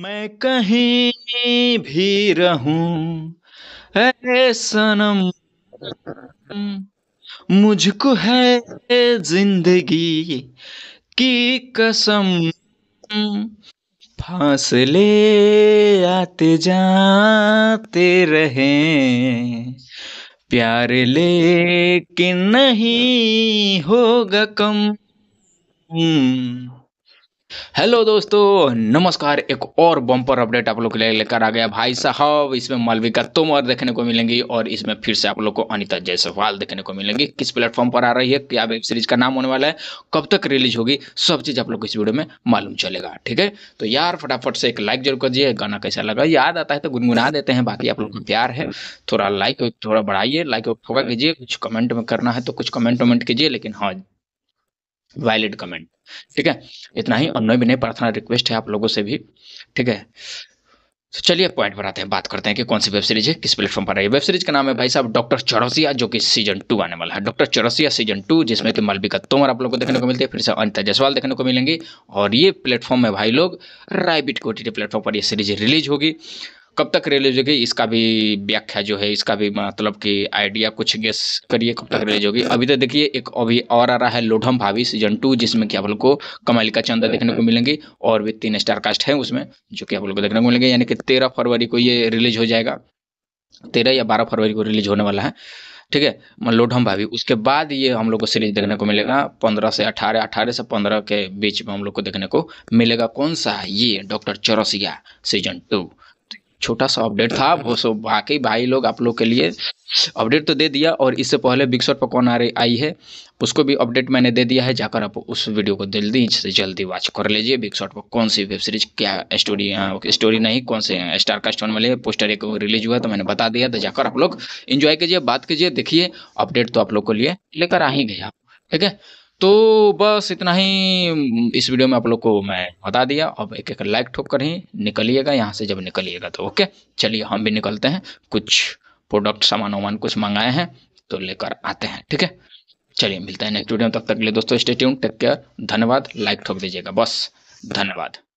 मैं कहीं भी रहूं ऐ सनम मुझको है जिंदगी की कसम फासले आते जाते रहे प्यार लेकिन नहीं होगा कम हेलो दोस्तों नमस्कार एक और बम्पर अपडेट आप लोग के लिए लेकर आ गया भाई साहब इसमें मालविका तोमर देखने को मिलेंगी और इसमें फिर से आप लोग को अनिता जायसवाल देखने को मिलेंगी किस प्लेटफॉर्म पर आ रही है क्या वेब सीरीज का नाम होने वाला है कब तक रिलीज होगी सब चीज़ आप लोग को इस वीडियो में मालूम चलेगा ठीक है तो यार फटाफट से एक लाइक जरूर कर दिए गाना कैसा लगा याद आता है तो गुनगुना देते हैं बाकी आप लोग का प्यार है थोड़ा लाइक थोड़ा बढ़ाइए लाइक थोड़ा कीजिए कुछ कमेंट में करना है तो कुछ कमेंट वमेंट कीजिए लेकिन हाँ वैलिड कमेंट ठीक है इतना ही और नई नई प्रार्थना रिक्वेस्ट है आप लोगों से भी ठीक है तो चलिए पॉइंट पर आते हैं बात करते हैं कि कौन सी वेब सीरीज है किस प्लेटफॉर्म पर है वेब सीरीज का नाम है भाई साहब डॉक्टर चौरसिया जो कि सीजन टू आने वाला है डॉक्टर चौरसिया सीजन टू जिसमें कि मलबिका तोमर आप लोगों को देखने को मिलती है फिर से अनिता जसवाल देखने को मिलेंगी और ये प्लेटफॉर्म है भाई लोग रायबिट को टी प्लेटफॉर्म पर यह सीरीज रिलीज होगी कब तक रिलीज होगी इसका भी व्याख्या जो है इसका भी मतलब कि आइडिया कुछ गेस करिए कब तक रिलीज होगी अभी तो देखिए एक अभी और आ रहा है लोढम भावी सीजन टू जिसमें कि आप लोग को कमलिका चंदा हाँ, देखने को हाँ। मिलेंगी और भी तीन स्टार कास्ट है उसमें जो कि आप लोग को देखने को मिलेंगे यानी कि तेरह फरवरी को ये रिलीज हो जाएगा तेरह या बारह फरवरी को रिलीज होने वाला है ठीक है लोढम भाभी उसके बाद ये हम लोग को सीरीज देखने को मिलेगा पंद्रह से अठारह अठारह से पंद्रह के बीच में हम लोग को देखने को मिलेगा कौन सा ये डॉक्टर चौरसिया सीजन टू छोटा सा अपडेट था वो सो बाकी भाई लोग आप लोग के लिए अपडेट तो दे दिया और इससे पहले बिग शॉट पर कौन आ रही आई है उसको भी अपडेट मैंने दे दिया है जाकर आप उस वीडियो को जल्दी से जल्दी वॉच कर लीजिए बिग शॉट पर कौन सी वेब सीरीज क्या स्टोरी स्टोरी हाँ, नहीं कौन से स्टार का स्टोन वाले पोस्टर एक रिलीज हुआ तो मैंने बता दिया तो जाकर आप लोग इन्जॉय कीजिए बात कीजिए देखिए अपडेट तो आप लोग को लिए लेकर आ ही गया ठीक है तो बस इतना ही इस वीडियो में आप लोग को मैं बता दिया अब एक एक लाइक ठोक कर ही निकलिएगा यहाँ से जब निकलिएगा तो ओके चलिए हम भी निकलते हैं कुछ प्रोडक्ट सामान वामान कुछ मंगाए हैं तो लेकर आते हैं ठीक है चलिए मिलता है नेक्स्ट वीडियो में तब तक के लिए दोस्तों स्टेट्यून टेक केयर धन्यवाद लाइक ठोक दीजिएगा बस धन्यवाद